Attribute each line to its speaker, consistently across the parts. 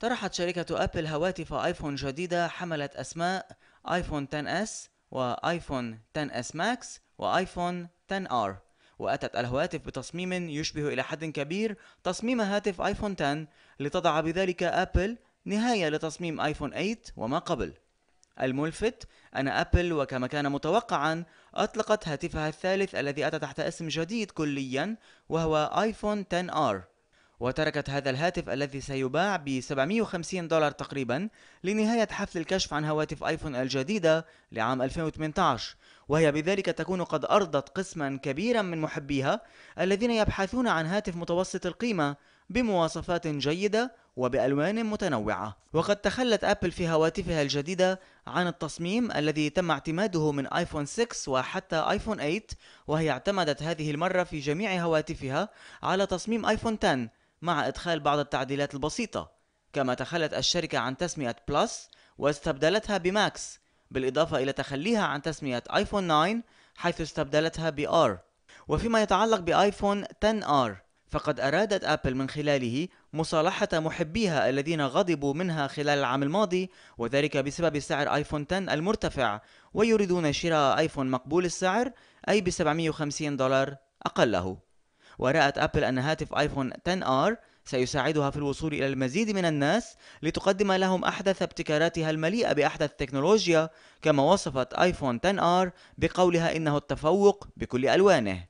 Speaker 1: طرحت شركة أبل هواتف آيفون جديدة حملت أسماء آيفون 10S وآيفون 10S ماكس وآيفون 10R وأتت الهواتف بتصميم يشبه إلى حد كبير تصميم هاتف آيفون 10 لتضع بذلك أبل نهاية لتصميم آيفون 8 وما قبل الملفت أن أبل وكما كان متوقعا أطلقت هاتفها الثالث الذي أتى تحت اسم جديد كليا وهو آيفون 10R وتركت هذا الهاتف الذي سيباع ب 750 دولار تقريبا لنهاية حفل الكشف عن هواتف ايفون الجديدة لعام 2018 وهي بذلك تكون قد أرضت قسما كبيرا من محبيها الذين يبحثون عن هاتف متوسط القيمة بمواصفات جيدة وبألوان متنوعة وقد تخلت أبل في هواتفها الجديدة عن التصميم الذي تم اعتماده من آيفون 6 وحتى آيفون 8 وهي اعتمدت هذه المرة في جميع هواتفها على تصميم آيفون 10 مع إدخال بعض التعديلات البسيطة كما تخلت الشركة عن تسمية بلس واستبدلتها بماكس بالإضافة إلى تخليها عن تسمية آيفون 9 حيث استبدلتها بآر وفيما يتعلق بآيفون 10R فقد أرادت أبل من خلاله مصالحة محبيها الذين غضبوا منها خلال العام الماضي وذلك بسبب سعر آيفون 10 المرتفع ويريدون شراء آيفون مقبول السعر أي ب 750 دولار أقله ورأت أبل أن هاتف آيفون 10 R سيساعدها في الوصول إلى المزيد من الناس لتقدم لهم أحدث ابتكاراتها المليئة بأحدث التكنولوجيا كما وصفت آيفون 10 R بقولها إنه التفوق بكل ألوانه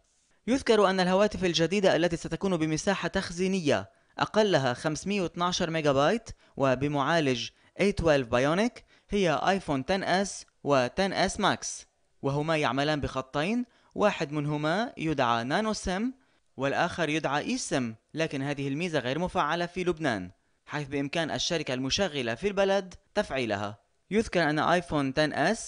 Speaker 1: يذكر أن الهواتف الجديدة التي ستكون بمساحة تخزينية أقلها 512 ميجا بايت وبمعالج A12 بايونيك هي آيفون 10S و 10S ماكس وهما يعملان بخطين واحد منهما يدعى نانو سيم والآخر يدعى إيسم لكن هذه الميزة غير مفعلة في لبنان حيث بإمكان الشركة المشغلة في البلد تفعيلها يذكر أن آيفون 10 s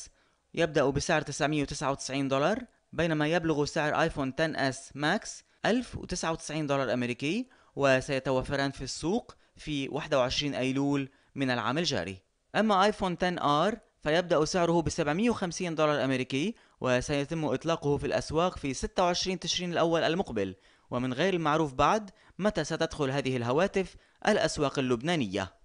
Speaker 1: يبدأ بسعر 999 دولار بينما يبلغ سعر آيفون 10 s ماكس 1099 دولار أمريكي وسيتوفران في السوق في 21 أيلول من العام الجاري أما آيفون 10 r فيبدأ سعره ب 750 دولار أمريكي وسيتم إطلاقه في الأسواق في 26 تشرين الأول المقبل ومن غير المعروف بعد متى ستدخل هذه الهواتف الأسواق اللبنانية